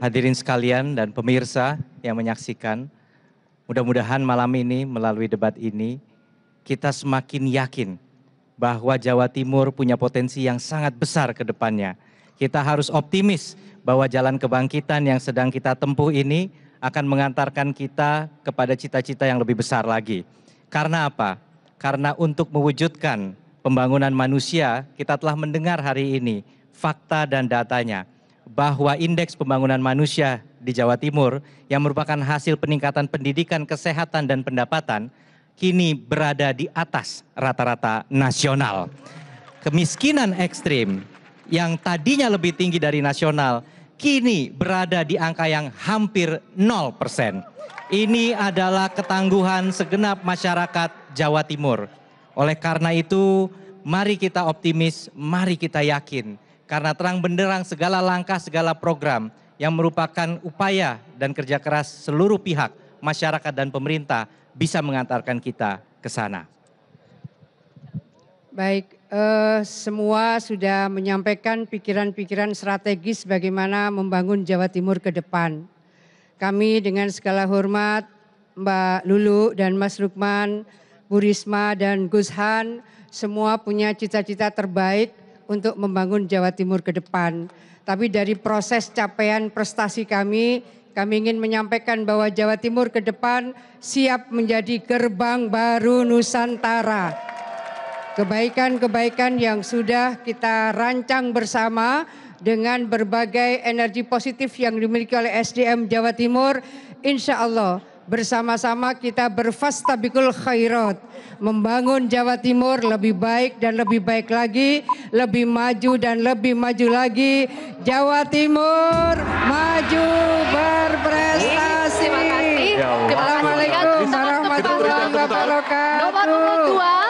hadirin sekalian dan pemirsa yang menyaksikan. Mudah-mudahan malam ini melalui debat ini kita semakin yakin bahwa Jawa Timur punya potensi yang sangat besar ke depannya. Kita harus optimis bahwa jalan kebangkitan yang sedang kita tempuh ini akan mengantarkan kita kepada cita-cita yang lebih besar lagi. Karena apa? Karena untuk mewujudkan pembangunan manusia, kita telah mendengar hari ini fakta dan datanya bahwa indeks pembangunan manusia di Jawa Timur yang merupakan hasil peningkatan pendidikan, kesehatan, dan pendapatan kini berada di atas rata-rata nasional. Kemiskinan ekstrim yang tadinya lebih tinggi dari nasional kini berada di angka yang hampir 0 persen. Ini adalah ketangguhan segenap masyarakat Jawa Timur. Oleh karena itu, mari kita optimis, mari kita yakin karena terang benderang segala langkah, segala program yang merupakan upaya dan kerja keras seluruh pihak, masyarakat dan pemerintah bisa mengantarkan kita ke sana. Baik, eh, semua sudah menyampaikan pikiran-pikiran strategis bagaimana membangun Jawa Timur ke depan. Kami dengan segala hormat Mbak Lulu dan Mas Lukman, Bu Risma dan Gus Han semua punya cita-cita terbaik untuk membangun Jawa Timur ke depan. Tapi dari proses capaian prestasi kami, kami ingin menyampaikan bahwa Jawa Timur ke depan siap menjadi gerbang baru Nusantara. Kebaikan-kebaikan yang sudah kita rancang bersama dengan berbagai energi positif yang dimiliki oleh SDM Jawa Timur, insya Allah bersama-sama kita berfastabikul khairat membangun Jawa Timur lebih baik dan lebih baik lagi lebih maju dan lebih maju lagi Jawa Timur maju berprestasi terima kasih Assalamualaikum warahmatullahi wabarakatuh